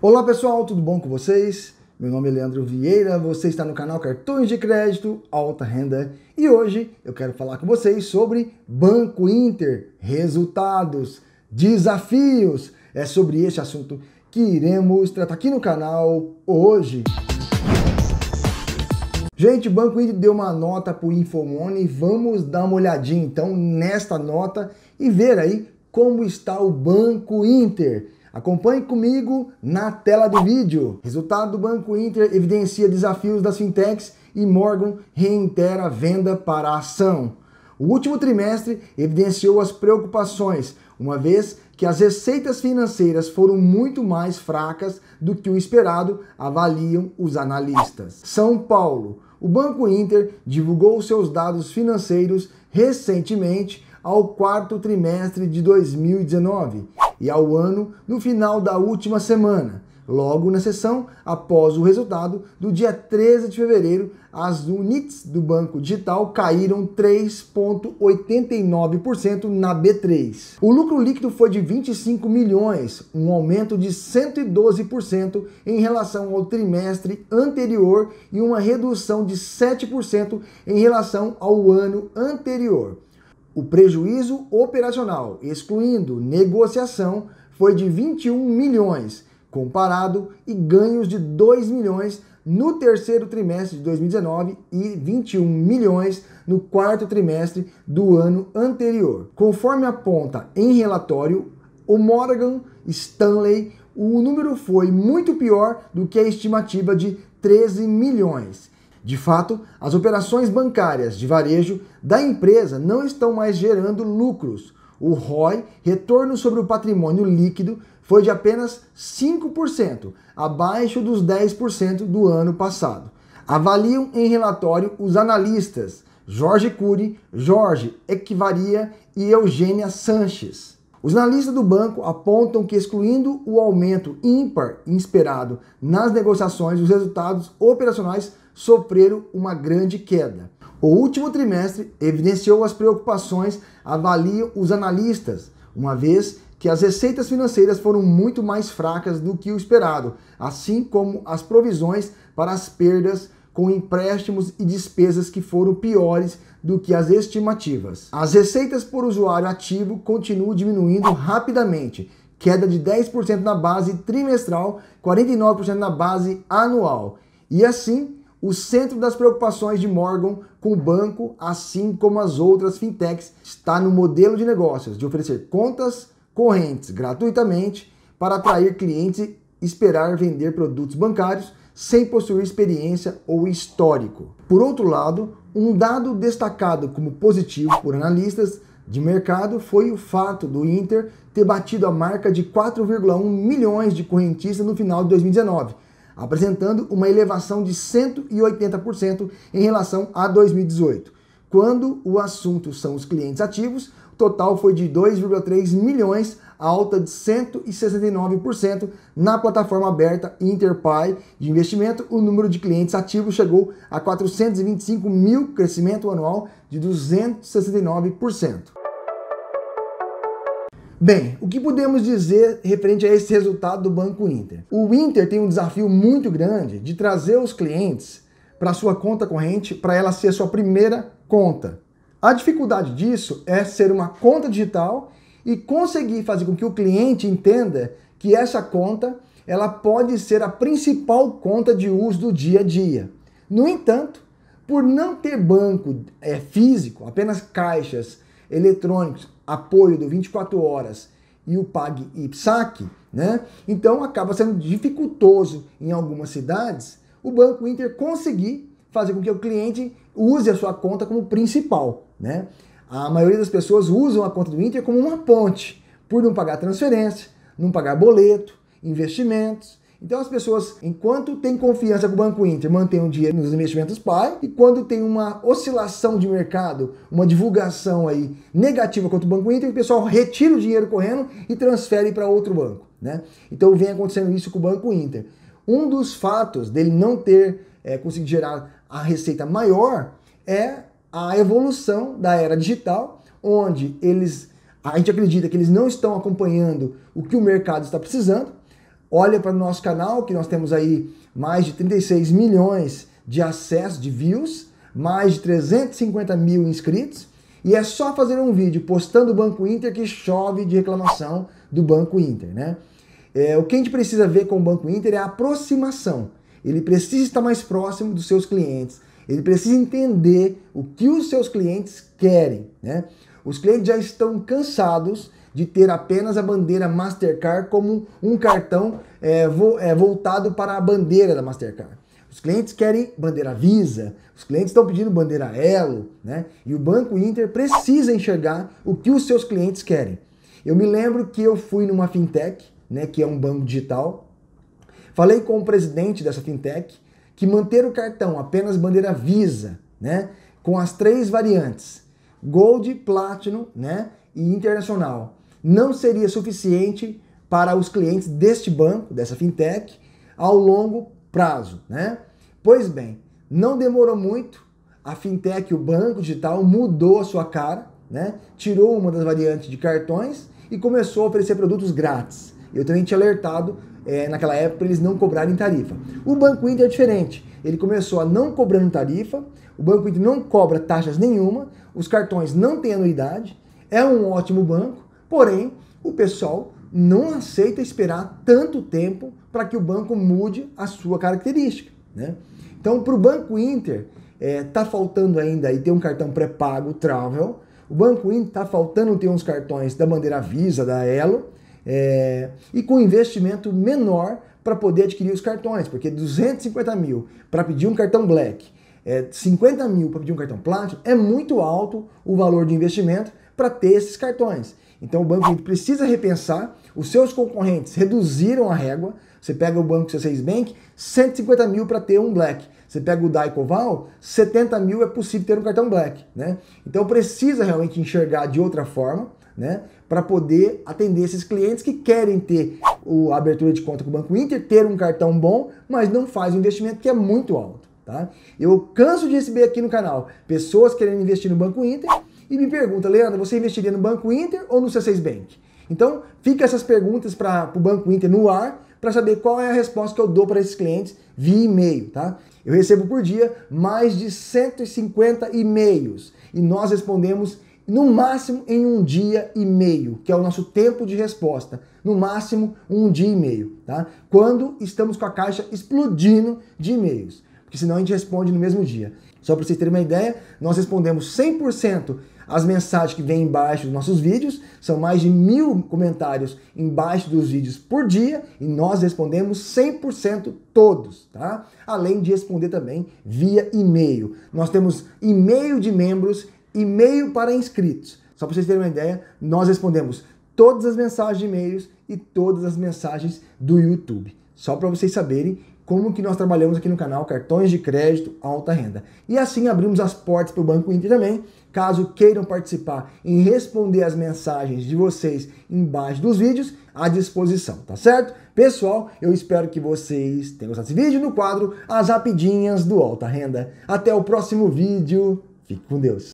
Olá pessoal, tudo bom com vocês? Meu nome é Leandro Vieira, você está no canal Cartões de Crédito Alta Renda e hoje eu quero falar com vocês sobre Banco Inter, resultados, desafios. É sobre este assunto que iremos tratar aqui no canal hoje. Gente, o Banco Inter deu uma nota para o Infomoney, vamos dar uma olhadinha então nesta nota e ver aí como está o Banco Inter. Acompanhe comigo na tela do vídeo. Resultado do Banco Inter evidencia desafios das fintechs e Morgan reitera a venda para a ação. O último trimestre evidenciou as preocupações, uma vez que as receitas financeiras foram muito mais fracas do que o esperado, avaliam os analistas. São Paulo. O Banco Inter divulgou seus dados financeiros recentemente ao quarto trimestre de 2019 e ao ano no final da última semana, logo na sessão após o resultado do dia 13 de fevereiro, as units do Banco Digital caíram 3,89% na B3. O lucro líquido foi de 25 milhões, um aumento de 112% em relação ao trimestre anterior e uma redução de 7% em relação ao ano anterior. O prejuízo operacional, excluindo negociação, foi de 21 milhões comparado e ganhos de 2 milhões no terceiro trimestre de 2019 e 21 milhões no quarto trimestre do ano anterior. Conforme aponta em relatório, o Morgan Stanley, o número foi muito pior do que a estimativa de 13 milhões. De fato, as operações bancárias de varejo da empresa não estão mais gerando lucros. O ROI, retorno sobre o patrimônio líquido, foi de apenas 5%, abaixo dos 10% do ano passado. Avaliam em relatório os analistas Jorge Cury, Jorge Equivaria e Eugênia Sanches. Os analistas do banco apontam que, excluindo o aumento ímpar inesperado nas negociações, os resultados operacionais sofreram uma grande queda. O último trimestre evidenciou as preocupações, avaliam os analistas, uma vez que as receitas financeiras foram muito mais fracas do que o esperado, assim como as provisões para as perdas com empréstimos e despesas que foram piores do que as estimativas. As receitas por usuário ativo continuam diminuindo rapidamente, queda de 10% na base trimestral, 49% na base anual. E assim, o centro das preocupações de Morgan com o banco, assim como as outras fintechs, está no modelo de negócios de oferecer contas correntes gratuitamente para atrair clientes e esperar vender produtos bancários sem possuir experiência ou histórico. Por outro lado, um dado destacado como positivo por analistas de mercado foi o fato do Inter ter batido a marca de 4,1 milhões de correntistas no final de 2019, apresentando uma elevação de 180% em relação a 2018. Quando o assunto são os clientes ativos, total foi de 2,3 milhões, alta de 169% na plataforma aberta Interpay de investimento. O número de clientes ativos chegou a 425 mil, crescimento anual de 269%. Bem, o que podemos dizer referente a esse resultado do Banco Inter? O Inter tem um desafio muito grande de trazer os clientes para sua conta corrente, para ela ser sua primeira conta. A dificuldade disso é ser uma conta digital e conseguir fazer com que o cliente entenda que essa conta ela pode ser a principal conta de uso do dia a dia. No entanto, por não ter banco é, físico, apenas caixas eletrônicos, apoio do 24 horas e o PAG e saque, né? Então acaba sendo dificultoso em algumas cidades o Banco Inter conseguir fazer com que o cliente use a sua conta como principal, né? A maioria das pessoas usam a conta do Inter como uma ponte, por não pagar transferência, não pagar boleto, investimentos. Então as pessoas, enquanto tem confiança com o Banco Inter, mantém o dinheiro nos investimentos pai, e quando tem uma oscilação de mercado, uma divulgação aí negativa contra o Banco Inter, o pessoal retira o dinheiro correndo e transfere para outro banco, né? Então vem acontecendo isso com o Banco Inter. Um dos fatos dele não ter é, conseguido gerar a receita maior é a evolução da era digital, onde eles a gente acredita que eles não estão acompanhando o que o mercado está precisando. Olha para o nosso canal, que nós temos aí mais de 36 milhões de acessos, de views, mais de 350 mil inscritos. E é só fazer um vídeo postando o Banco Inter que chove de reclamação do Banco Inter, né? É, o que a gente precisa ver com o Banco Inter é a aproximação. Ele precisa estar mais próximo dos seus clientes. Ele precisa entender o que os seus clientes querem. Né? Os clientes já estão cansados de ter apenas a bandeira Mastercard como um cartão é, vo, é, voltado para a bandeira da Mastercard. Os clientes querem bandeira Visa, os clientes estão pedindo bandeira Elo, né? E o Banco Inter precisa enxergar o que os seus clientes querem. Eu me lembro que eu fui numa fintech, né, que é um banco digital, Falei com o presidente dessa fintech que manter o cartão apenas bandeira Visa, né, com as três variantes, Gold, Platinum, né, e Internacional, não seria suficiente para os clientes deste banco, dessa fintech, ao longo prazo, né? Pois bem, não demorou muito, a fintech, o banco digital mudou a sua cara, né? Tirou uma das variantes de cartões e começou a oferecer produtos grátis. Eu também tinha alertado é, naquela época eles não cobrarem tarifa. O Banco Inter é diferente. Ele começou a não cobrando tarifa, o Banco Inter não cobra taxas nenhuma, os cartões não têm anuidade, é um ótimo banco, porém o pessoal não aceita esperar tanto tempo para que o banco mude a sua característica. Né? Então, para o Banco Inter, está é, faltando ainda e ter um cartão pré-pago Travel. O Banco Inter está faltando ter uns cartões da bandeira Visa, da Elo é, e com investimento menor para poder adquirir os cartões, porque 250 mil para pedir um cartão Black, é, 50 mil para pedir um cartão Platinum, é muito alto o valor de investimento para ter esses cartões. Então o Banco precisa repensar, os seus concorrentes reduziram a régua, você pega o Banco C6 Bank, 150 mil para ter um Black. Você pega o Daicoval, 70 mil é possível ter um cartão Black. Né? Então precisa realmente enxergar de outra forma né? Para poder atender esses clientes que querem ter a abertura de conta com o Banco Inter, ter um cartão bom, mas não faz um investimento que é muito alto. Tá? Eu canso de receber aqui no canal pessoas querendo investir no Banco Inter e me pergunta, Leandro, você investiria no Banco Inter ou no C6 Bank? Então, fica essas perguntas para o Banco Inter no ar para saber qual é a resposta que eu dou para esses clientes via e-mail, tá? Eu recebo por dia mais de 150 e-mails e nós respondemos no máximo em um dia e meio, que é o nosso tempo de resposta. No máximo um dia e meio, tá? Quando estamos com a caixa explodindo de e-mails, porque senão a gente responde no mesmo dia. Só para vocês terem uma ideia, nós respondemos 100% as mensagens que vêm embaixo dos nossos vídeos, são mais de mil comentários embaixo dos vídeos por dia e nós respondemos 100% todos, tá? Além de responder também via e-mail. Nós temos e-mail de membros e-mail para inscritos. Só para vocês terem uma ideia, nós respondemos todas as mensagens de e-mails e todas as mensagens do YouTube. Só para vocês saberem como que nós trabalhamos aqui no canal cartões de crédito alta renda. E assim abrimos as portas para o Banco Inter também. Caso queiram participar em responder as mensagens de vocês embaixo dos vídeos, à disposição, tá certo? Pessoal, eu espero que vocês tenham gostado desse vídeo no quadro As Rapidinhas do Alta Renda. Até o próximo vídeo. Fique com Deus.